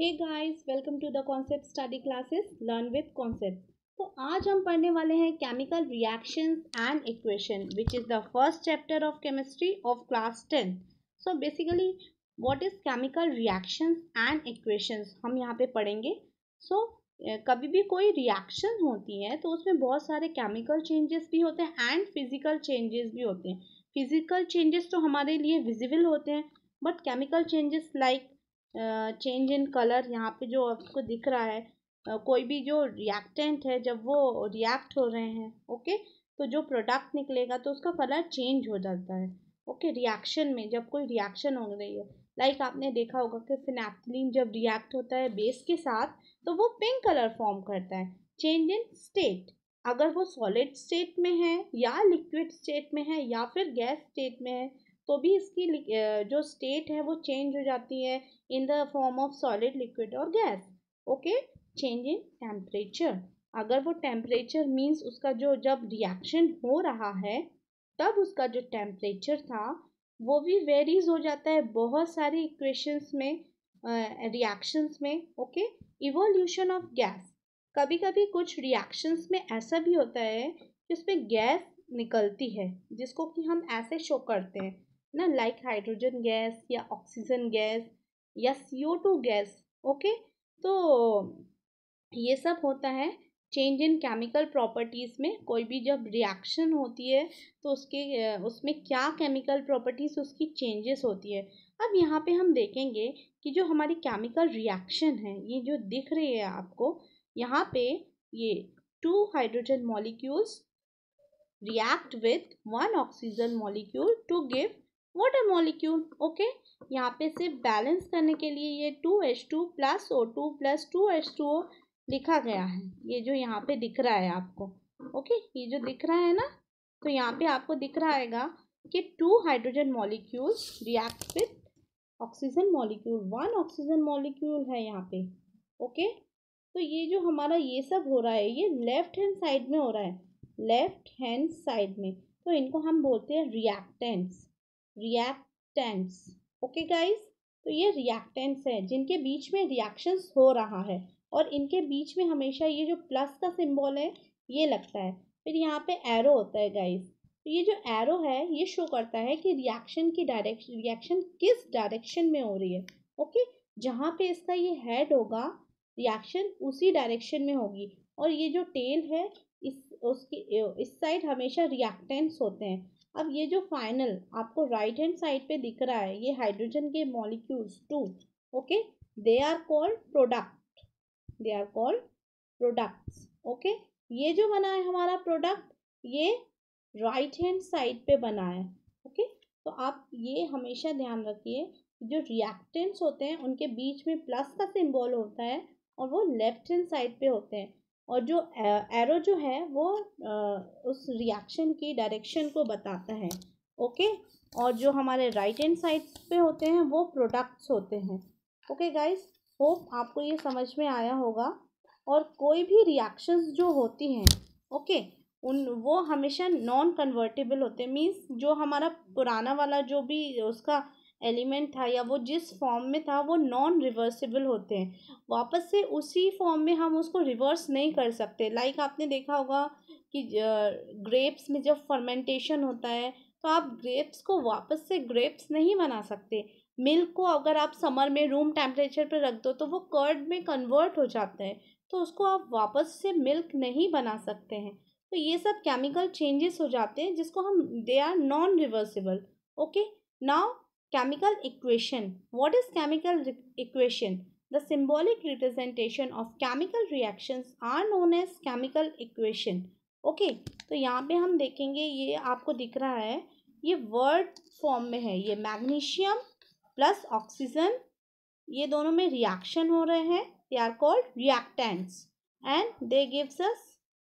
Hey guys welcome to the concept study classes learn with concept तो आज हम पढ़ने वाले हैं chemical reactions and equation which is the first chapter of chemistry of class ten so basically what is chemical reactions and equations हम यहाँ पे पढ़ेंगे सो so, कभी भी कोई रिएक्शन होती है तो उसमें बहुत सारे केमिकल चेंजेस भी होते हैं एंड फिजिकल चेंजेस भी होते हैं फिजिकल चेंजेस तो हमारे लिए विजिबल होते हैं but chemical changes like change in colour यहाँ पे जो आपको दिख रहा है कोई भी जो रिएक्टेंट है जब वो रिएक्ट हो रहे हैं ओके तो जो प्रोडक्ट निकलेगा तो उसका कलर चेंज हो जाता है ओके रिएक्शन में जब कोई रिएक्शन हो रही है लाइक आपने देखा होगा कि फिनेप्थलिन जब रिएक्ट होता है बेस के साथ तो वो पिंक कलर फॉर्म करता है चेंज इन स्टेट अगर वो सॉलिड स्टेट में है या लिक्विड स्टेट में है या फिर गैस स्टेट में है तो भी इसकी जो स्टेट है वो चेंज हो जाती है in the form of solid liquid और gas okay change in temperature अगर वो टेम्परेचर मीन्स उसका जो जब रिएक्शन हो रहा है तब उसका जो टेम्परेचर था वो भी वेरीज हो जाता है बहुत सारी इक्वेशंस में रिएक्शंस uh, में ओके इवोल्यूशन ऑफ गैस कभी कभी कुछ रिएक्शंस में ऐसा भी होता है कि उसमें गैस निकलती है जिसको कि हम ऐसे शो करते हैं ना लाइक हाइड्रोजन गैस या ऑक्सीजन गैस या सीओ टू गैस ओके तो ये सब होता है चेंज इन केमिकल प्रॉपर्टीज़ में कोई भी जब रिएक्शन होती है तो उसके उसमें क्या केमिकल प्रॉपर्टीज़ उसकी चेंजेस होती है अब यहाँ पे हम देखेंगे कि जो हमारी केमिकल रिएक्शन है ये जो दिख रही है आपको यहाँ पे ये two hydrogen molecules react with one oxygen molecule to give water molecule okay यहाँ पे सिर्फ बैलेंस करने के लिए ये two H two plus O two plus two H two O लिखा गया है ये जो यहाँ पे दिख रहा है आपको ओके ये जो दिख रहा है ना तो यहाँ पे आपको दिख रहा आएगा कि two hydrogen molecules react with oxygen molecule one oxygen molecule है यहाँ पे ओके तो ये जो हमारा ये सब हो रहा है ये लेफ्ट हैंड साइड में हो रहा है लेफ्ट हैंड साइड में तो इनको हम बोलते हैं रिएक्टेंट्स रिएक्टेंट्स ओके गाइस तो ये रिएक्टेंट्स हैं जिनके बीच में रिएक्शंस हो रहा है और इनके बीच में हमेशा ये जो प्लस का सिंबल है ये लगता है फिर यहाँ पे एरो होता है गाइस तो ये जो एरो है ये शो करता है कि रिएक्शन की डायरेक्शन रिएक्शन किस डायरेक्शन में हो रही है ओके जहाँ पे इसका ये हेड होगा रिएक्शन उसी डायरेक्शन में होगी और ये जो टेल है इस उसकी इस साइड हमेशा रिएक्टेंट्स होते हैं अब ये जो फाइनल आपको राइट हैंड साइड पे दिख रहा है ये हाइड्रोजन के molecules two okay they are called product they are called products okay ये जो बना है हमारा प्रोडक्ट ये राइट हैंड साइड पे बना है ओके तो आप ये हमेशा ध्यान रखिए जो रिएक्टेंट्स होते हैं उनके बीच में प्लस का सिंबल होता है और वो लेफ्ट हैंड साइड पे होते हैं और जो एरो जो है वो उस रिएक्शन की डायरेक्शन को बताता है ओके और जो हमारे राइट हैंड साइड पे होते हैं वो प्रोडक्ट्स होते हैं ओके गाइस होप आपको ये समझ में आया होगा और कोई भी रिएक्शंस जो होती हैं ओके उन वो हमेशा नॉन कन्वर्टेबल होते हैं मीन्स जो हमारा पुराना वाला जो भी उसका एलिमेंट था या वो जिस फॉर्म में था वो नॉन रिवर्सिबल होते हैं वापस से उसी फॉर्म में हम उसको रिवर्स नहीं कर सकते लाइक like आपने देखा होगा कि ग्रेप्स में जब फर्मेंटेशन होता है तो आप ग्रेप्स को वापस से ग्रेप्स नहीं बना सकते मिल्क को अगर आप समर में रूम टेम्परेचर पर रख दो तो वो कर्ड में कन्वर्ट हो जाता है तो उसको आप वापस से मिल्क नहीं बना सकते हैं तो ये सब केमिकल चेंजेस हो जाते हैं जिसको हम they are non reversible okay now chemical equation what is chemical equation the symbolic representation of chemical reactions are known as chemical equation okay तो यहाँ पे हम देखेंगे ये आपको दिख रहा है ये वर्ड फॉर्म में है ये मैग्नीशियम प्लस ऑक्सीजन ये दोनों में रिएक्शन हो रहे हैं they are called reactants and they gives us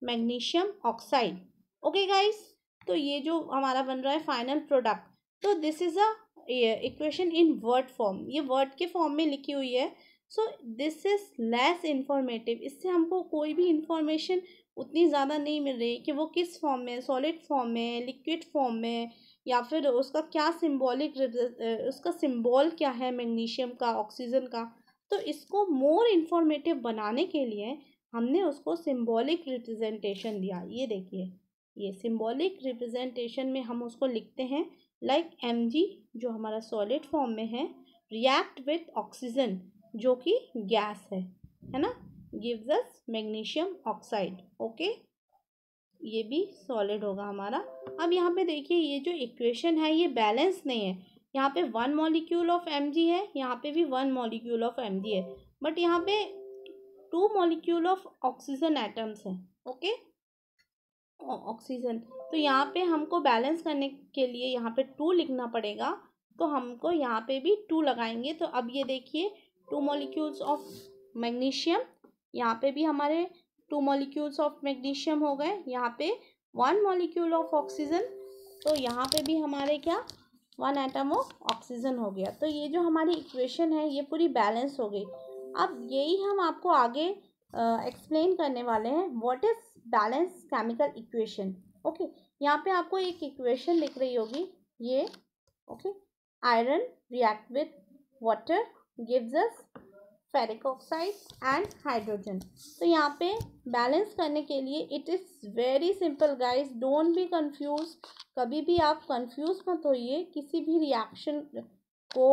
magnesium oxide okay guys तो ये जो हमारा बन रहा है फाइनल प्रोडक्ट तो this is a equation in word form ये वर्ड के फॉर्म में लिखी हुई है so this is less informative इससे हमको कोई भी इन्फॉर्मेशन उतनी ज़्यादा नहीं मिल रही कि वो किस फॉर्म में सॉलिड फॉर्म में लिक्विड फॉर्म में या फिर उसका क्या सिम्बॉलिक उसका सिम्बॉल क्या है मैग्नीशियम का ऑक्सीजन का तो इसको मोर इन्फॉर्मेटिव बनाने के लिए हमने उसको सिम्बॉलिक रिप्रेजेंटेशन दिया ये देखिए ये सिम्बॉलिक रिप्रेजेंटेशन में हम उसको लिखते हैं लाइक एम जो हमारा सॉलिड फॉर्म में है रिएक्ट विथ ऑक्सीजन जो कि गैस है है ना gives us magnesium oxide okay ये भी सॉलिड होगा हमारा अब यहाँ पे देखिए ये जो इक्वेशन है ये बैलेंस नहीं है यहाँ पे वन मॉलिक्यूल ऑफ एम है यहाँ पे भी वन मॉलिक्यूल ऑफ एम है बट यहाँ पे two molecule of oxygen atoms हैं ओके ऑक्सीजन तो यहाँ पे हमको बैलेंस करने के लिए यहाँ पे टू लिखना पड़ेगा तो हमको यहाँ पे भी टू लगाएंगे तो अब ये देखिए टू मॉलिक्यूल्स ऑफ मैग्नीशियम यहाँ पे भी हमारे टू मॉलिक्यूल्स ऑफ मैग्नीशियम हो गए यहाँ पे वन मॉलिक्यूल ऑफ ऑक्सीजन तो यहाँ पे भी हमारे क्या वन एटम ऑफ ऑक्सीजन हो गया तो ये जो हमारी इक्वेशन है ये पूरी बैलेंस हो गई अब यही हम आपको आगे एक्सप्लेन करने वाले हैं what is balance chemical equation okay यहाँ पे आपको एक इक्वेशन दिख रही होगी ये okay iron react with water gives us ferric oxide and hydrogen तो यहाँ पे बैलेंस करने के लिए it is very simple guys don't be confuse कभी भी आप कंफ्यूज मत होइए किसी भी रिएक्शन को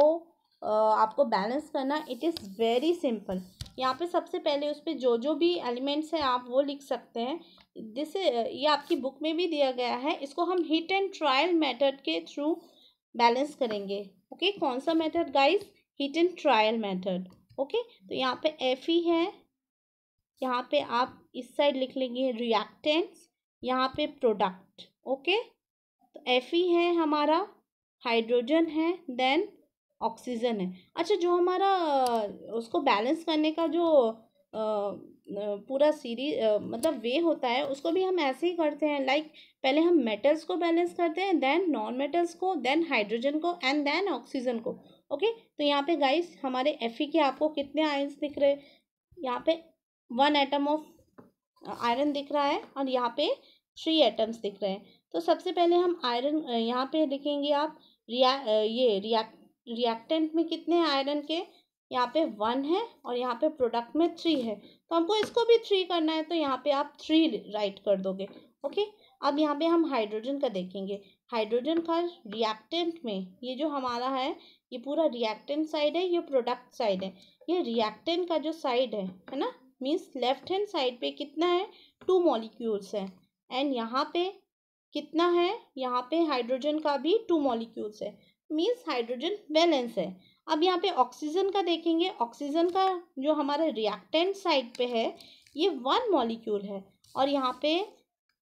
आपको बैलेंस करना इट इज़ वेरी सिंपल यहाँ पे सबसे पहले उस पर जो जो भी एलिमेंट्स हैं आप वो लिख सकते हैं जिसे ये आपकी बुक में भी दिया गया है इसको हम हिट एंड ट्रायल मेथड के थ्रू बैलेंस करेंगे ओके okay? कौन सा method guys hit and trial method okay तो यहाँ पे एफ ई है यहाँ पे आप इस साइड लिख लेंगे रिएक्टेंट्स यहाँ पे प्रोडक्ट ओके okay? तो एफ ई है हमारा हाइड्रोजन है देन ऑक्सीजन है अच्छा जो हमारा उसको बैलेंस करने का जो पूरा सीरी मतलब वे होता है उसको भी हम ऐसे ही करते हैं लाइक पहले हम मेटल्स को बैलेंस करते हैं देन नॉन मेटल्स को देन हाइड्रोजन को एंड देन ऑक्सीजन को ओके तो यहाँ पे गाइस हमारे एफ के आपको कितने आयंस दिख रहे यहाँ पे वन एटम ऑफ आयरन दिख रहा है और यहाँ पे थ्री एटम्स दिख रहे हैं तो सबसे पहले हम आयरन यहाँ पे लिखेंगे आप रिया ये रिया रिएक्टेंट में कितने आयरन के यहाँ पे वन है और यहाँ पे प्रोडक्ट में थ्री है तो हमको इसको भी थ्री करना है तो यहाँ पे आप थ्री राइट कर दोगे ओके अब यहाँ पे हम हाइड्रोजन का देखेंगे हाइड्रोजन का रिएक्टेंट में ये जो हमारा है ये पूरा रिएक्टेंट साइड है ये प्रोडक्ट साइड है ये रिएक्टेंट का जो साइड है है ना मीन्स लेफ्ट हैंड साइड पे कितना है टू मॉलिक्यूल्स है एंड यहाँ पे कितना है यहाँ पे हाइड्रोजन का भी टू मॉलिक्यूल्स है मीन्स हाइड्रोजन बैलेंस है अब यहाँ पे ऑक्सीजन का देखेंगे ऑक्सीजन का जो हमारा रिएक्टेंट साइड पे है ये वन मॉलिक्यूल है और यहाँ पे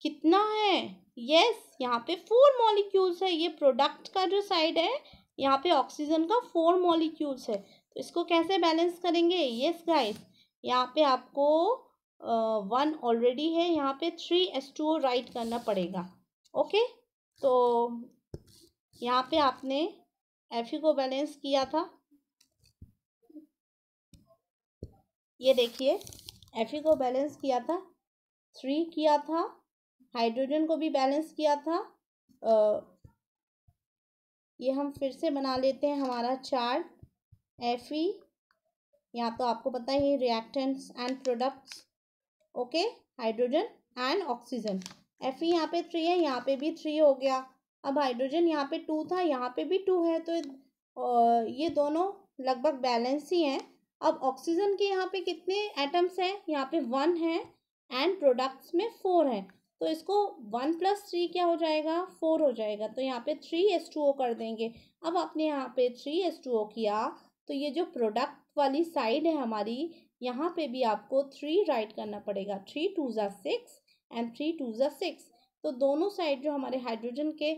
कितना है यस yes, यहाँ पे फोर मॉलिक्यूल्स है ये प्रोडक्ट का जो साइड है यहाँ पे ऑक्सीजन का फोर मॉलिक्यूल्स है तो इसको कैसे बैलेंस करेंगे यस गाइस यहाँ पे आपको वन uh, ऑलरेडी है यहाँ पे थ्री एस टू राइट करना पड़ेगा ओके तो यहाँ पे आपने एफ e को बैलेंस किया था ये देखिए एफ e को बैलेंस किया था थ्री किया था हाइड्रोजन को भी बैलेंस किया था आ, ये हम फिर से बना लेते हैं हमारा चार्ट एफ ई यहाँ तो आपको पता ही reactants and products okay hydrogen and oxygen F E यहाँ पे थ्री है यहाँ पे भी थ्री हो गया अब हाइड्रोजन यहाँ पे टू था यहाँ पे भी टू है तो ये दोनों लगभग बैलेंस ही हैं अब ऑक्सीजन के यहाँ पे कितने एटम्स हैं यहाँ पे वन है एंड प्रोडक्ट्स में फोर है तो इसको वन प्लस थ्री क्या हो जाएगा फोर हो जाएगा तो यहाँ पे थ्री एस टू ओ कर देंगे अब आपने यहाँ पे थ्री एस टू ओ किया तो ये जो प्रोडक्ट वाली साइड है हमारी यहाँ पे भी आपको थ्री राइट करना पड़ेगा थ्री टू ज़ा सिक्स एंड थ्री टू ज़ा सिक्स तो दोनों साइड जो हमारे हाइड्रोजन के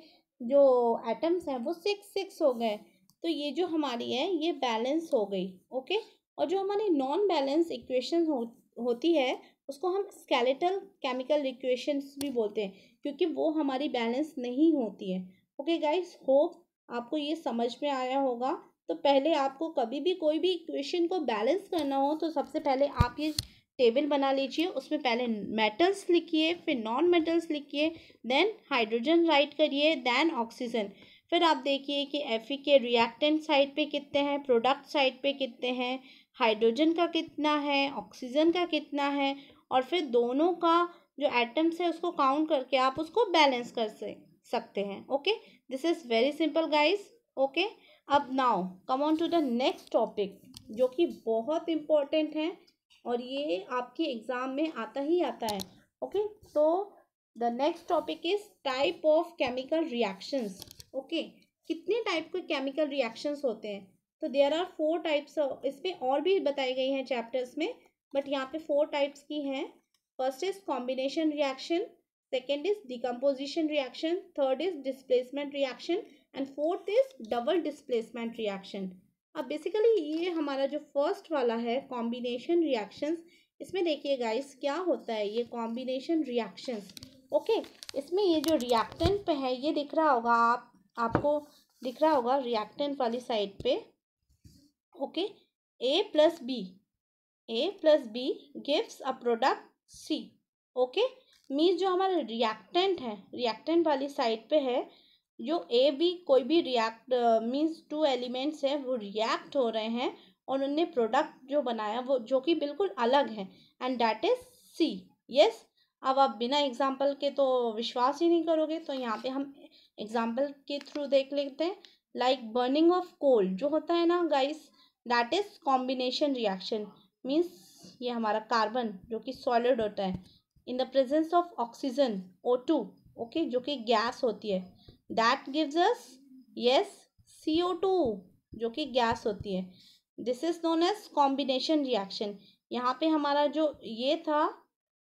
जो एटम्स हैं वो सिक्स सिक्स हो गए तो ये जो हमारी है ये बैलेंस हो गई ओके और जो हमारी नॉन बैलेंस इक्वेशन हो होती है उसको हम स्केलेटल केमिकल इक्वेशंस भी बोलते हैं क्योंकि वो हमारी बैलेंस नहीं होती है ओके गाइस होप आपको ये समझ में आया होगा तो पहले आपको कभी भी कोई भी इक्वेशन को बैलेंस करना हो तो सबसे पहले आप ये टेबल बना लीजिए उसमें पहले मेटल्स लिखिए फिर नॉन मेटल्स लिखिए देन हाइड्रोजन राइट करिए देन ऑक्सीजन फिर आप देखिए कि एफ के रिएक्टेंट साइड पे कितने हैं प्रोडक्ट साइड पे कितने हैं हाइड्रोजन का कितना है ऑक्सीजन का कितना है और फिर दोनों का जो एटम्स है उसको काउंट करके आप उसको बैलेंस कर सकते हैं okay this is very simple guys okay अब now come on to the next topic जो कि बहुत इम्पॉर्टेंट हैं और ये आपके एग्ज़ाम में आता ही आता है ओके तो the next topic is type of chemical reactions okay कितने टाइप के केमिकल रिएक्शंस होते हैं तो देयर आर फोर टाइप्स इसमें और भी बताई गई हैं चैप्टर्स में बट यहाँ पे फोर टाइप्स की हैं first is combination reaction second is decomposition reaction third is displacement reaction and fourth is double displacement reaction अब बेसिकली ये हमारा जो फर्स्ट वाला है कॉम्बिनेशन रिएक्शंस इसमें देखिए गाइस क्या होता है ये कॉम्बिनेशन रिएक्शंस ओके इसमें ये जो रिएक्टेंट पे है ये दिख रहा होगा आप आपको दिख रहा होगा रिएक्टेंट वाली साइड पे okay A plus B A plus B gives a product C okay means जो हमारा रिएक्टेंट है रिएक्टेंट वाली साइड पे है जो ए बी कोई भी रिएक्ट मींस टू एलिमेंट्स है वो रिएक्ट हो रहे हैं और उनने प्रोडक्ट जो बनाया वो जो कि बिल्कुल अलग है and that is C yes अब आप बिना एग्जाम्पल के तो विश्वास ही नहीं करोगे तो यहाँ पे हम एग्जाम्पल के थ्रू देख लेते हैं लाइक बर्निंग ऑफ कोल जो होता है ना guys that is combination reaction means ये हमारा कार्बन जो कि सॉलिड होता है in the presence of oxygen O two okay जो कि गैस होती है that gives us yes C O two जो कि गैस होती है this is known as combination reaction यहाँ पे हमारा जो ये था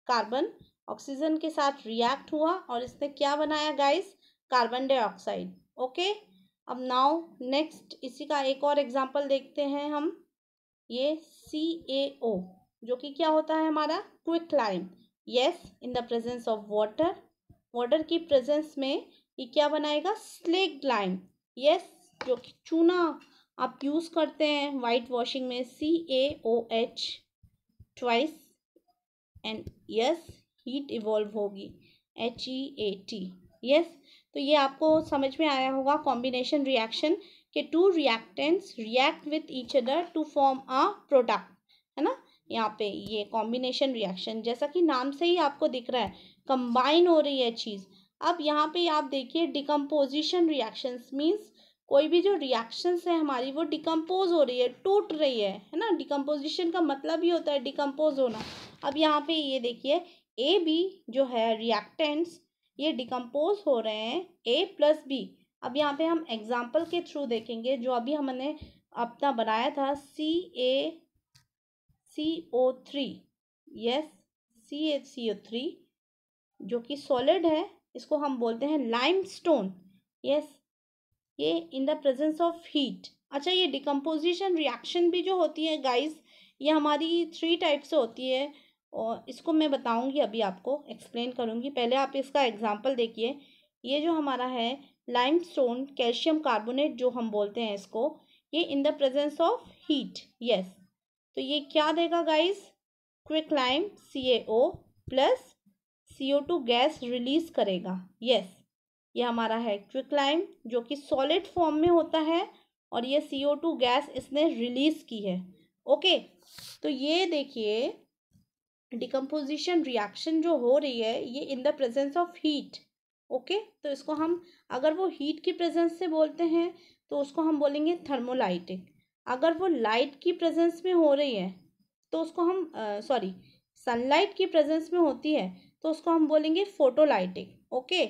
कार्बन ऑक्सीजन के साथ रिएक्ट हुआ और इसने क्या बनाया गाइस कार्बन डाइऑक्साइड ओके अब नाउ नेक्स्ट इसी का एक और एग्जांपल देखते हैं हम ये सी ए ओ जो कि क्या होता है हमारा quick lime yes in the presence of water water की प्रेजेंस में ये क्या बनाएगा स्लेक लाइन यस जो कि चूना आप यूज़ करते हैं वाइट वॉशिंग में C A O H twice and yes heat evolve होगी H E A T yes तो ये आपको समझ में आया होगा कॉम्बिनेशन रिएक्शन के two reactants react with each other to form a product है ना यहाँ पे ये कॉम्बिनेशन रिएक्शन जैसा कि नाम से ही आपको दिख रहा है कंबाइन हो रही है चीज़ अब यहाँ पे आप देखिए डिकम्पोजिशन रिएक्शंस मीन्स कोई भी जो रिएक्शंस है हमारी वो डिकम्पोज हो रही है टूट रही है है ना डिकम्पोजिशन का मतलब ही होता है डिकम्पोज होना अब यहाँ पे ये देखिए ए बी जो है रिएक्टेंट्स ये डिकम्पोज हो रहे हैं ए प्लस बी अब यहाँ पे हम एग्जाम्पल के थ्रू देखेंगे जो अभी हमने अपना बनाया था C A C O three yes C A C O three जो कि सॉलिड है इसको हम बोलते हैं लाइम स्टोन यस ये in the presence of heat अच्छा ये डिकम्पोजिशन रिएक्शन भी जो होती है गाइस ये हमारी थ्री टाइप से होती है और इसको मैं बताऊंगी अभी आपको एक्सप्लेन करूंगी पहले आप इसका एग्जांपल देखिए ये जो हमारा है लाइम स्टोन कैल्शियम कार्बोनेट जो हम बोलते हैं इसको ये in the presence of heat yes तो ये क्या देगा guys quick lime C A O plus C O two gas release करेगा यस yes, ये हमारा है लाइम जो कि सॉलिड फॉर्म में होता है और ये सी ओ टू गैस इसने रिलीज की है ओके तो ये देखिए डिकम्पोजिशन रिएक्शन जो हो रही है ये in the presence of heat okay तो इसको हम अगर वो हीट की प्रेजेंस से बोलते हैं तो उसको हम बोलेंगे थर्मोलाइटिक अगर वो लाइट की प्रेजेंस में हो रही है तो उसको हम सॉरी सनलाइट की प्रेजेंस में होती है तो उसको हम बोलेंगे फोटोलाइटिक ओके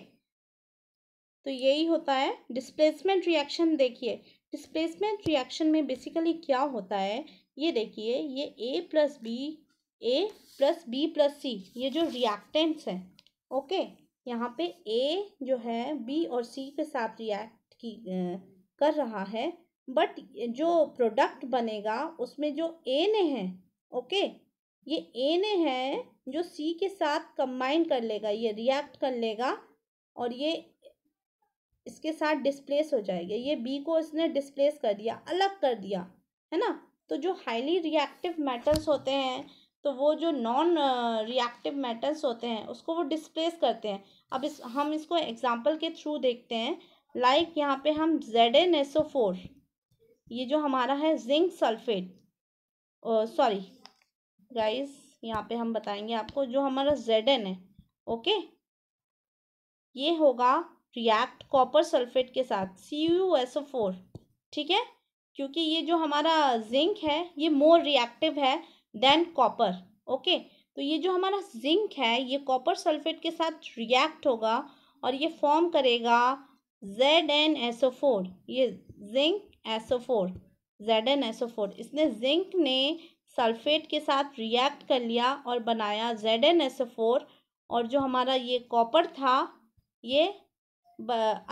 तो यही होता है डिस्प्लेसमेंट रिएक्शन देखिए डिस्प्लेसमेंट रिएक्शन में बेसिकली क्या होता है ये देखिए ये A plus B A plus B plus C ये जो रिएक्टेंट्स हैं ओके यहाँ पे ए जो है बी और सी के साथ रिएक्ट की कर रहा है बट जो प्रोडक्ट बनेगा उसमें जो ए ने है ओके ये एन है जो सी के साथ कंबाइन कर लेगा ये रिएक्ट कर लेगा और ये इसके साथ डिस्प्लेस हो जाएगा ये बी को इसने डिस्प्लेस कर दिया अलग कर दिया है ना तो जो हाईली रिएक्टिव मेटल्स होते हैं तो वो जो नॉन रिएक्टिव मेटल्स होते हैं उसको वो डिस्प्लेस करते हैं अब इस हम इसको एग्जाम्पल के थ्रू देखते हैं लाइक like यहाँ पे हम जेड एन एस फोर ये जो हमारा है जिंक सल्फेट सॉरी गाइस यहाँ पे हम बताएंगे आपको जो हमारा जेड एन है ओके ये होगा रिएक्ट कॉपर सल्फेट के साथ C U S O four ठीक है क्योंकि ये जो हमारा जिंक है ये मोर रिएक्टिव है देन कॉपर ओके तो ये जो हमारा जिंक है ये कॉपर सल्फेट के साथ रिएक्ट होगा और ये फॉर्म करेगा Z N S O four ये zinc S O four Z N S O four इसने जिंक ने सल्फेट के साथ रिएक्ट कर लिया और बनाया जेड एन एस फोर और जो हमारा ये कॉपर था ये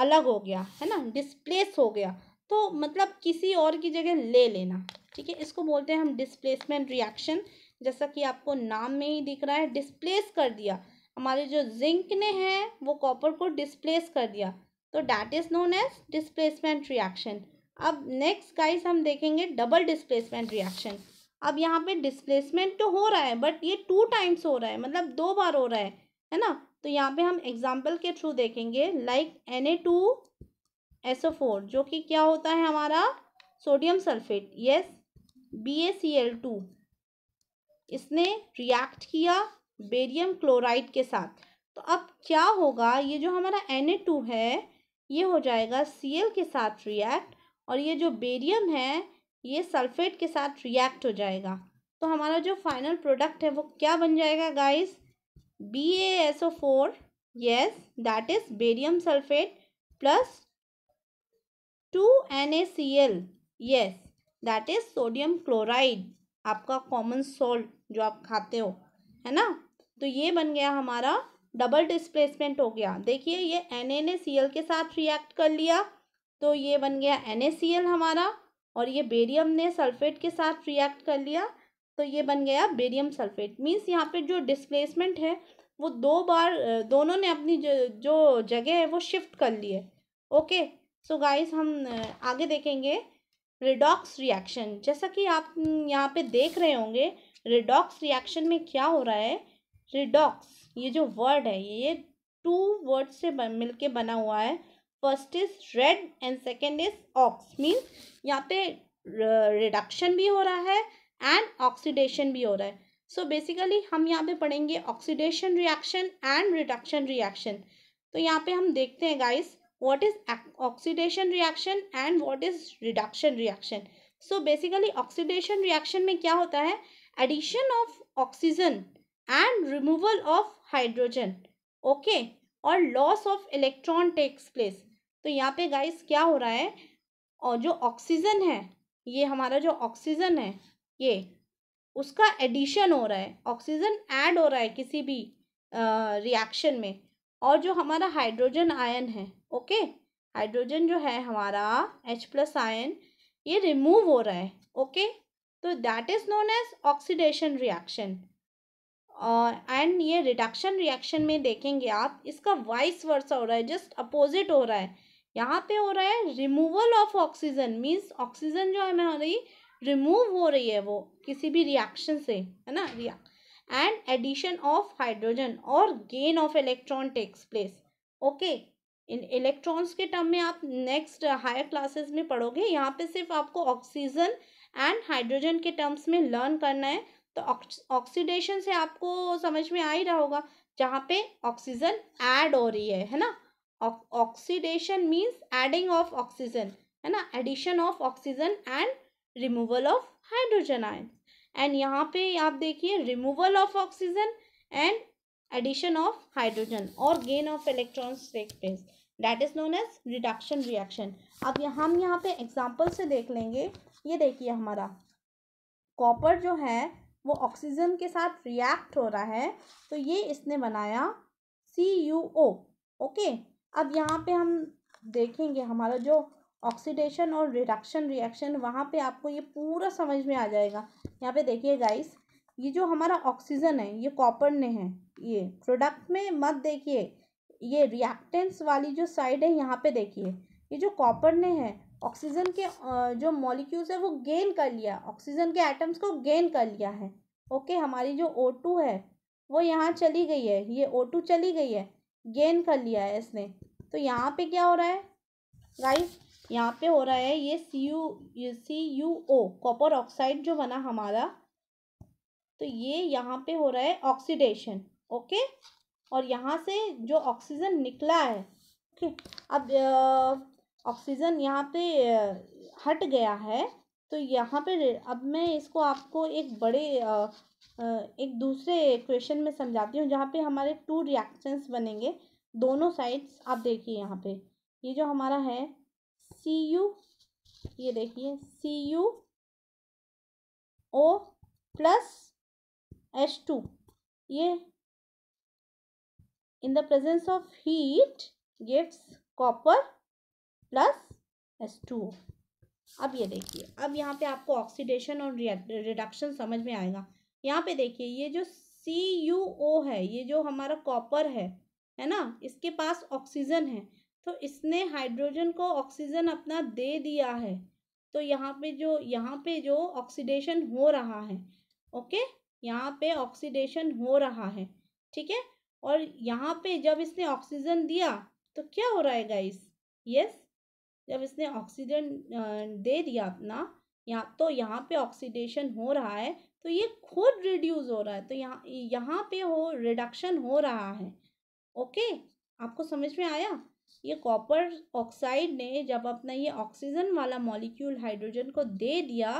अलग हो गया है ना डिस्प्लेस हो गया तो मतलब किसी और की जगह ले लेना ठीक है इसको बोलते हैं हम डिस्प्लेसमेंट रिएक्शन जैसा कि आपको नाम में ही दिख रहा है डिस्प्लेस कर दिया हमारे जो जिंक ने है वो कॉपर को डिस्प्लेस कर दिया तो that is known as displacement reaction अब नेक्स्ट गाइस हम देखेंगे डबल डिस्प्लेसमेंट रिएक्शन अब यहाँ पे डिस्प्लेसमेंट तो हो रहा है बट ये टू टाइम्स हो रहा है मतलब दो बार हो रहा है है ना तो यहाँ पे हम एग्जाम्पल के थ्रू देखेंगे like N A two S O four जो कि क्या होता है हमारा sodium sulphate yes B A C L two इसने रिएक्ट किया बेरियम क्लोराइड के साथ तो अब क्या होगा ये जो हमारा एन ए टू है ये हो जाएगा सी एल के साथ रिएक्ट और ये जो बेरियम है ये सल्फेट के साथ रिएक्ट हो जाएगा तो हमारा जो फाइनल प्रोडक्ट है वो क्या बन जाएगा guys B A S O four yes that is barium sulphate plus two N A C L yes that is sodium chloride आपका कॉमन सॉल्ट जो आप खाते हो है ना तो ये बन गया हमारा डबल डिस्प्लेसमेंट हो गया देखिए ये एन ए सी एल के साथ रिएक्ट कर लिया तो ये बन गया एन ए सी एल हमारा और ये बेरियम ने सल्फेट के साथ रिएक्ट कर लिया तो ये बन गया बेरियम सल्फेट मीन्स यहाँ पे जो डिस्प्लेसमेंट है वो दो बार दोनों ने अपनी जो जो जगह है वो शिफ्ट कर ली है ओके सो गाइस हम आगे देखेंगे रिडॉक्स रिएक्शन जैसा कि आप यहाँ पे देख रहे होंगे रिडॉक्स रिएक्शन में क्या हो रहा है रिडॉक्स ये जो वर्ड है ये टू वर्ड से मिल बना हुआ है first is red and second is ox means यहाँ पे रिडक्शन भी हो रहा है एंड ऑक्सीडेशन भी हो रहा है सो so बेसिकली हम यहाँ पे पढ़ेंगे oxidation reaction and reduction reaction तो यहाँ पे हम देखते हैं guys what is oxidation reaction and what is reduction reaction so basically oxidation reaction में क्या होता है addition of oxygen and removal of hydrogen okay और loss of electron takes place तो यहाँ पे गाइस क्या हो रहा है और जो ऑक्सीजन है ये हमारा जो ऑक्सीजन है ये उसका एडिशन हो रहा है ऑक्सीजन ऐड हो रहा है किसी भी रिएक्शन में और जो हमारा हाइड्रोजन आयन है ओके हाइड्रोजन जो है हमारा एच प्लस आयन ये रिमूव हो रहा है ओके तो that is known as oxidation reaction and ये रिडक्शन रिएक्शन में देखेंगे आप इसका वाइस वर्सा हो रहा है जस्ट अपोजिट हो रहा है यहाँ पे हो रहा है removal of oxygen means oxygen जो है हमारी रिमूव हो रही है वो किसी भी रिएक्शन से है ना रिया एंड एडिशन ऑफ हाइड्रोजन और gain of electron takes place okay इन इलेक्ट्रॉन्स के टर्म में आप नेक्स्ट हायर क्लासेस में पढ़ोगे यहाँ पे सिर्फ आपको ऑक्सीजन एंड हाइड्रोजन के टर्म्स में लर्न करना है तो ऑक्सीडेशन से आपको समझ में आ ही रहा होगा जहाँ पे ऑक्सीजन ऐड हो रही है है ना oxidation means adding of oxygen है ना addition of oxygen and removal of hydrogen ion and यहाँ पे आप देखिए removal of oxygen and addition of hydrogen और gain of electrons take place that is known as reduction reaction अब यह, हम यहाँ पे एग्जाम्पल से देख लेंगे ये देखिए हमारा कॉपर जो है वो ऑक्सीजन के साथ रिएक्ट हो रहा है तो ये इसने बनाया सी यू ओके अब यहाँ पे हम देखेंगे हमारा जो ऑक्सीडेशन और रिडक्शन रिएक्शन वहाँ पे आपको ये पूरा समझ में आ जाएगा यहाँ पे देखिए गाइस ये जो हमारा ऑक्सीजन है ये कॉपर ने है ये प्रोडक्ट में मत देखिए ये रिएक्टेंट्स वाली जो साइड है यहाँ पे देखिए ये जो कॉपर ने है ऑक्सीजन के जो मॉलिक्यूल्स है वो गेन कर लिया ऑक्सीजन के आइटम्स को गेन कर लिया है ओके हमारी जो ओ है वो यहाँ चली गई है ये ओ चली गई है गेन कर लिया है इसने तो यहाँ पे क्या हो रहा है गाइस यहाँ पे हो रहा है ये C U C U O copper oxide जो बना हमारा तो ये यहाँ पे हो रहा है ऑक्सीडेशन ओके और यहाँ से जो ऑक्सीजन निकला है ओके अब ऑक्सीजन यहाँ पे हट गया है तो यहाँ पे अब मैं इसको आपको एक बड़े एक दूसरे क्वेश्चन में समझाती हूँ जहाँ पे हमारे टू रिएक्शंस बनेंगे दोनों साइड्स आप देखिए यहाँ पे ये जो हमारा है सी यू ये देखिए C U O plus H two ये in the presence of heat gives copper plus S two अब ये देखिए अब यहाँ पे आपको ऑक्सीडेशन और रिडक्शन समझ में आएगा यहाँ पे देखिए ये जो सी यू ओ है ये जो हमारा कॉपर है है ना इसके पास ऑक्सीजन है तो इसने हाइड्रोजन को ऑक्सीजन अपना दे दिया है तो यहाँ पे जो यहाँ पे जो ऑक्सीडेशन हो रहा है ओके यहाँ पे ऑक्सीडेशन हो रहा है ठीक है और यहाँ पे जब इसने ऑक्सीजन दिया तो क्या हो रहा है गाइस यस जब इसने ऑक्सीजन दे दिया अपना यहाँ तो यहाँ पे ऑक्सीडेशन हो रहा है तो ये खुद रिड्यूस हो रहा है तो यहाँ यहाँ पे हो रिडक्शन हो रहा है ओके आपको समझ में आया ये कॉपर ऑक्साइड ने जब अपना ये ऑक्सीजन वाला मॉलिक्यूल हाइड्रोजन को दे दिया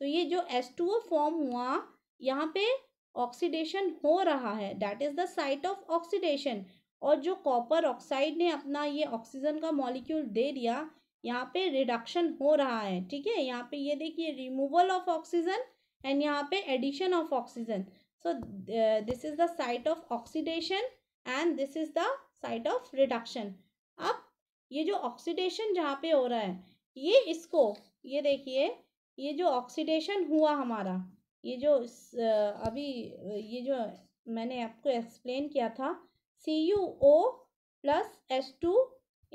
तो ये जो एस टू ओ फॉर्म हुआ यहाँ पे ऑक्सीडेशन हो रहा है that is the site of oxidation और जो कॉपर ऑक्साइड ने अपना ये ऑक्सीजन का मॉलिक्यूल दे दिया यहाँ पे रिडक्शन हो रहा है ठीक है यहाँ पे ये देखिए रिमूवल ऑफ ऑक्सीजन एंड यहाँ पे addition of oxygen so this is the site of oxidation and this is the site of reduction अब ये जो ऑक्सीडेशन जहाँ पे हो रहा है ये इसको ये देखिए ये जो ऑक्सीडेशन हुआ हमारा ये जो uh, अभी ये जो मैंने आपको एक्सप्लेन किया था C U O plus S two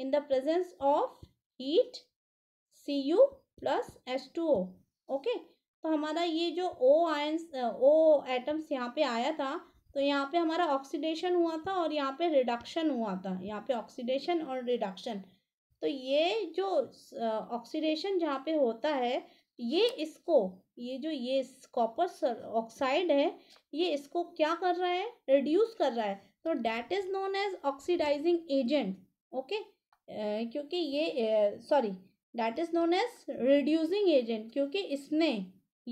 in the presence of heat C U plus S two O okay तो हमारा ये जो ओ आयंस ओ एटम्स यहाँ पे आया था तो यहाँ पे हमारा ऑक्सीडेशन हुआ था और यहाँ पे रिडक्शन हुआ था यहाँ पे ऑक्सीडेशन और रिडक्शन तो ये जो ऑक्सीडेशन जहाँ पे होता है ये इसको ये जो ये कॉपर ऑक्साइड है ये इसको क्या कर रहा है रिड्यूस कर रहा है तो that is known as oxidising agent okay क्योंकि ये sorry that is known as reducing agent क्योंकि इसने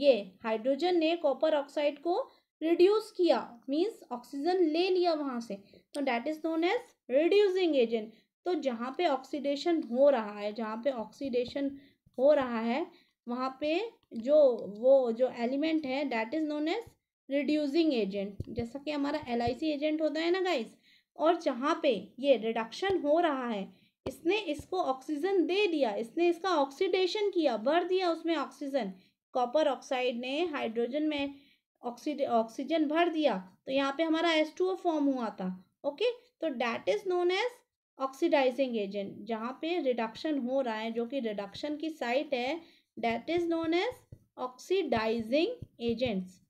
ये हाइड्रोजन ने कॉपर ऑक्साइड को रिड्यूस किया मीन्स ऑक्सीजन ले लिया वहाँ से तो that is known as reducing agent तो जहाँ पे ऑक्सीडेशन हो रहा है जहाँ पे ऑक्सीडेशन हो रहा है वहाँ पे जो वो जो एलिमेंट है that is known as reducing agent जैसा कि हमारा एल एजेंट होता है ना गाइस और जहाँ पे ये रिडक्शन हो रहा है इसने इसको ऑक्सीजन दे दिया इसने इसका ऑक्सीडेशन किया भर दिया उसमें ऑक्सीजन कॉपर ऑक्साइड ने हाइड्रोजन में ऑक्सीड ऑक्सीजन भर दिया तो यहाँ पे हमारा एस टू ओ फॉर्म हुआ था ओके तो that is known as oxidising agent जहाँ पे रिडक्शन हो रहा है जो कि रिडक्शन की साइट है that is known as oxidising agents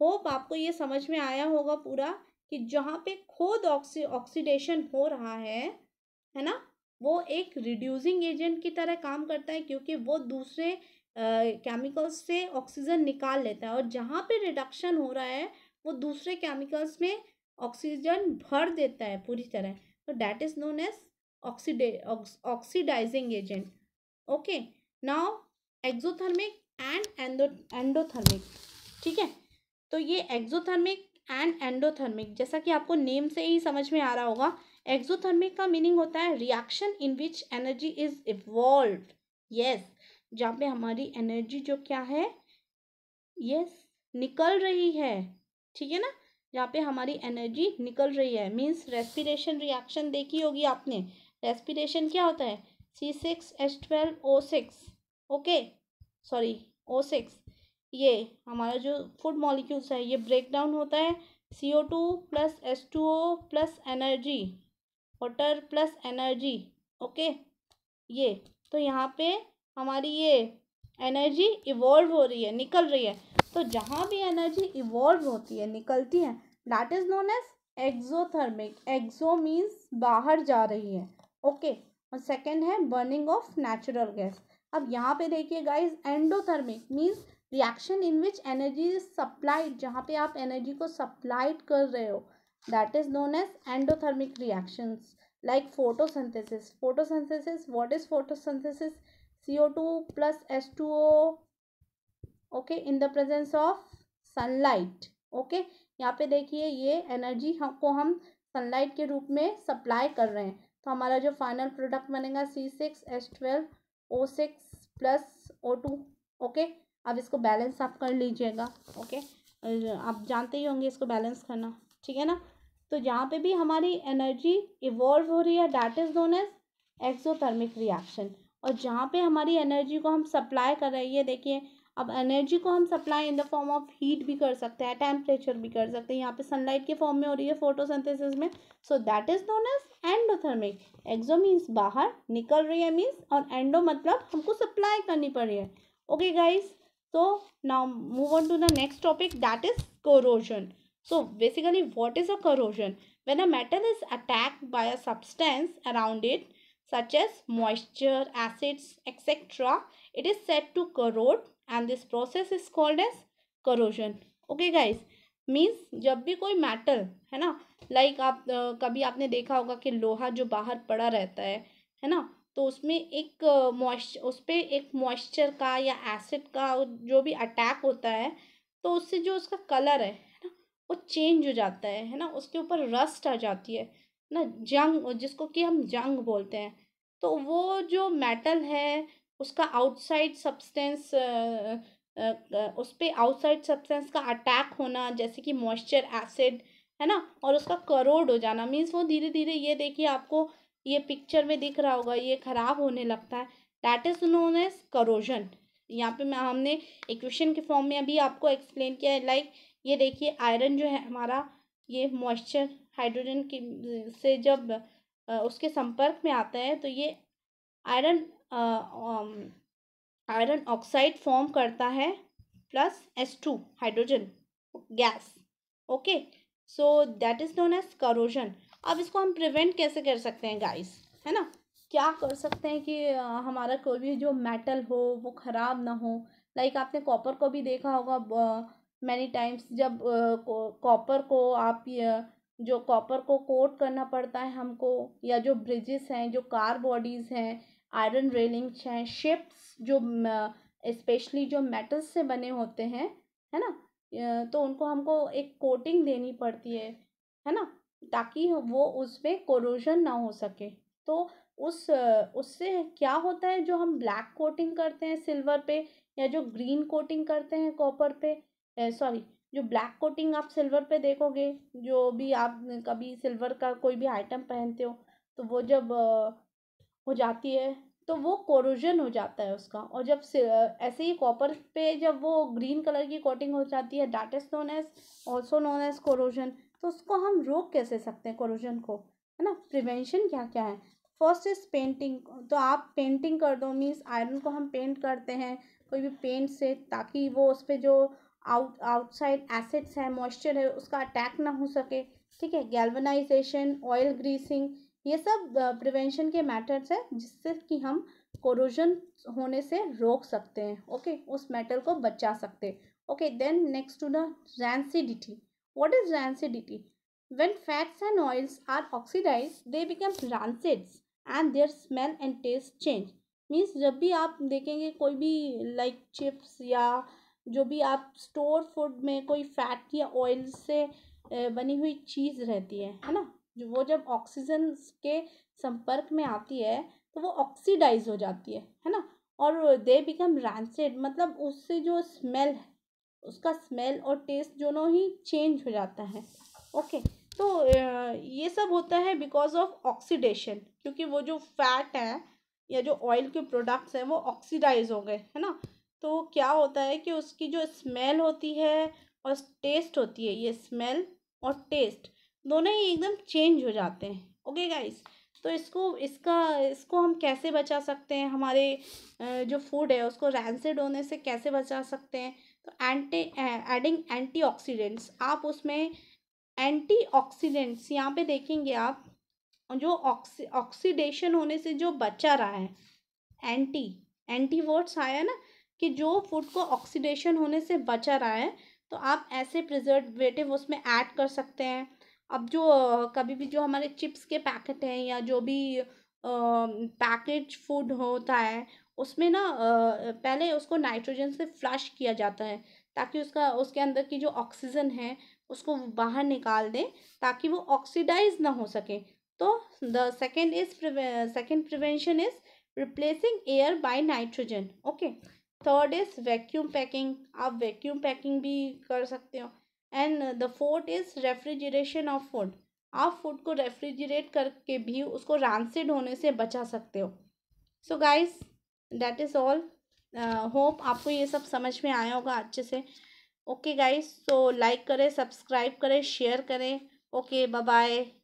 hope आपको ये समझ में आया होगा पूरा कि जहाँ पे खुद ऑक्सी ऑक्सीडेशन हो रहा है है ना वो एक रिड्यूसिंग एजेंट की तरह काम करता है क्योंकि वो दूसरे केमिकल्स से ऑक्सीजन निकाल लेता है और जहाँ पे रिडक्शन हो रहा है वो दूसरे केमिकल्स में ऑक्सीजन भर देता है पूरी तरह तो that is known as oxide oxidising agent okay now exothermic and endo endothermic ठीक है तो ये एक्जोथर्मिक एंड एंडोथर्मिक जैसा कि आपको नेम से ही समझ में आ रहा होगा एक्जोथर्मिक का मीनिंग होता है reaction in which energy is evolve yes जहाँ पे हमारी एनर्जी जो क्या है ये निकल रही है ठीक है ना जहाँ पे हमारी एनर्जी निकल रही है मीन्स रेस्पिरेशन रिएक्शन देखी होगी आपने रेस्पिरेशन क्या होता है C six H twelve O six okay sorry O six ये हमारा जो फूड मॉलिक्यूल्स है ये ब्रेक डाउन होता है C O two plus S two O plus energy water plus energy okay ये तो यहाँ पे हमारी ये एनर्जी इवॉल्व हो रही है निकल रही है तो जहाँ भी एनर्जी इवॉल्व होती है निकलती है that is known as exothermic exo means बाहर जा रही है ओके okay. और सेकेंड है बर्निंग ऑफ नेचुरल गैस अब यहाँ पे देखिए guys endothermic means reaction in which energy is supplied जहाँ पे आप एनर्जी को सप्लाइड कर रहे हो that is known as endothermic reactions like photosynthesis photosynthesis what is photosynthesis C O two S two O okay in the presence of sunlight okay यहाँ पे देखिए ये एनर्जी हम को हम सनलाइट के रूप में सप्लाई कर रहे हैं तो हमारा जो फाइनल प्रोडक्ट बनेगा C six S twelve O six plus O two okay अब इसको बैलेंस आप कर लीजिएगा ओके आप जानते ही होंगे इसको बैलेंस करना ठीक है ना तो यहाँ पे भी हमारी एनर्जी इवॉल्व हो रही है that is known as exothermic reaction और जहाँ पे हमारी एनर्जी को हम सप्लाई कर रहे हैं ये देखिए अब एनर्जी को हम supply in the form of heat भी कर सकते हैं टेम्परेचर भी कर सकते हैं यहाँ पे सनलाइट के फॉर्म में हो रही है फोटोसिंथेसिस में so that is known as endothermic exo means बाहर निकल रही है मीन्स और एंडो मतलब हमको सप्लाई करनी पड़ रही है ओके गाइज तो now move on to the next topic that is corrosion so basically what is a corrosion when a metal is attack by a substance around it such as moisture, acids, etc. It is said to corrode and this process is called as corrosion. Okay guys, means जब भी कोई metal है ना like like आप uh, कभी आपने देखा होगा कि लोहा जो बाहर पड़ा रहता है है ना तो उसमें एक मॉइस्चर उस पर एक मॉइस्चर का या एसिड का जो भी अटैक होता है तो उससे जो उसका कलर है है ना वो चेंज हो जाता है है ना उसके ऊपर रस्ट आ जाती है ना जंग जिसको कि हम जंग बोलते हैं तो वो जो मेटल है उसका आउटसाइड सब्सटेंस उस पर आउटसाइड सब्सटेंस का अटैक होना जैसे कि मॉइस्चर एसिड है ना और उसका करोड हो जाना मीन्स वो धीरे धीरे ये देखिए आपको ये पिक्चर में दिख रहा होगा ये ख़राब होने लगता है that is known as corrosion यहाँ पे मैं हमने इक्वेशन के फॉर्म में अभी आपको एक्सप्लेन किया है लाइक ये देखिए आयरन जो है हमारा ये मॉइस्चर हाइड्रोजन की से जब उसके संपर्क में आता है तो ये आयरन आयरन ऑक्साइड फॉर्म करता है plus S two hydrogen gas okay so that is known as corrosion अब इसको हम प्रिवेंट कैसे कर सकते हैं गाइस है ना क्या कर सकते हैं कि हमारा कोई भी जो मेटल हो वो ख़राब ना हो लाइक आपने कॉपर को भी देखा होगा मैनी टाइम्स जब कॉपर को आप जो कॉपर को कोट करना पड़ता है हमको या जो ब्रिजेस हैं जो कार बॉडीज़ हैं आयरन रेलिंग्स हैं शिप्स जो स्पेशली जो मेटल्स से बने होते हैं है ना तो उनको हमको एक कोटिंग देनी पड़ती है है ना ताकि वो उसमें कोरोजन ना हो सके तो उस उससे क्या होता है जो हम ब्लैक कोटिंग करते हैं सिल्वर पे या जो ग्रीन कोटिंग करते हैं कॉपर पे सॉरी जो ब्लैक कोटिंग आप सिल्वर पे देखोगे जो भी आप कभी सिल्वर का कोई भी आइटम पहनते हो तो वो जब हो जाती है तो वो कोरोजन हो जाता है उसका और जब ऐसे ही कॉपर पे जब वो ग्रीन कलर की कोटिंग हो जाती है that is known as also known as corrosion तो उसको हम रोक कैसे सकते हैं कोरोजन को है ना प्रिवेंशन क्या क्या है फर्स्ट इज़ पेंटिंग तो आप पेंटिंग कर दो मीन्स आयरन को हम पेंट करते हैं कोई भी पेंट से ताकि वो उस पर जो आउट आउटसाइड एसिड्स है मॉइस्चर है उसका अटैक ना हो सके ठीक है गैल्वनाइजेशन ऑयल ग्रीसिंग ये सब प्रिवेंशन के मैटर्स है जिससे कि हम कोरोजन होने से रोक सकते हैं ओके उस मेटल को बचा सकते हैं okay then next to the rancidity what is rancidity when fats and oils are oxidise they become rancids and their smell and taste change means जब भी आप देखेंगे कोई भी लाइक like चिप्स या जो भी आप स्टोर फूड में कोई फैट या ऑयल से बनी हुई चीज़ रहती है है ना जो वो जब ऑक्सीजन के संपर्क में आती है तो वो ऑक्सीडाइज हो जाती है है ना और दे बिकम रैंसेड मतलब उससे जो स्मेल है उसका स्मेल और टेस्ट दोनों ही चेंज हो जाता है ओके तो ये सब होता है बिकॉज ऑफ ऑक्सीडेशन क्योंकि वो जो फैट है या जो ऑयल के प्रोडक्ट्स हैं वो ऑक्सीडाइज हो गए है ना तो क्या होता है कि उसकी जो स्मेल होती है और टेस्ट होती है ये स्मेल और टेस्ट दोनों ही एकदम चेंज हो जाते हैं ओके गाइस तो इसको इसका इसको हम कैसे बचा सकते हैं हमारे जो फूड है उसको रैंसिड होने से कैसे बचा सकते हैं तो एंटी एडिंग ऑक्सीडेंट्स आप उसमें एंटी ऑक्सीडेंट्स यहाँ पे देखेंगे आप जो ऑक्सी ऑक्सीडेशन होने से जो बचा रहा है एंटी एंटी वर्ड्स आया ना कि जो फूड को ऑक्सीडेशन होने से बचा रहा है तो आप ऐसे प्रिजर्वेटिव उसमें ऐड कर सकते हैं अब जो कभी भी जो हमारे चिप्स के पैकेट हैं या जो भी पैकेज फूड होता है उसमें ना पहले उसको नाइट्रोजन से फ्लश किया जाता है ताकि उसका उसके अंदर की जो ऑक्सीजन है उसको बाहर निकाल दें ताकि वो ऑक्सीडाइज ना हो सके तो the second is second prevention is replacing air by nitrogen okay third is vacuum packing आप वैक्यूम पैकिंग भी कर सकते हो and the fourth is refrigeration of food आप फूड को रेफ्रिजरेट करके भी उसको रानसिड होने से बचा सकते हो so guys that is all hope आपको ये सब समझ में आया होगा अच्छे से ओके गाइस सो लाइक करें सब्सक्राइब करें शेयर करें ओके बाय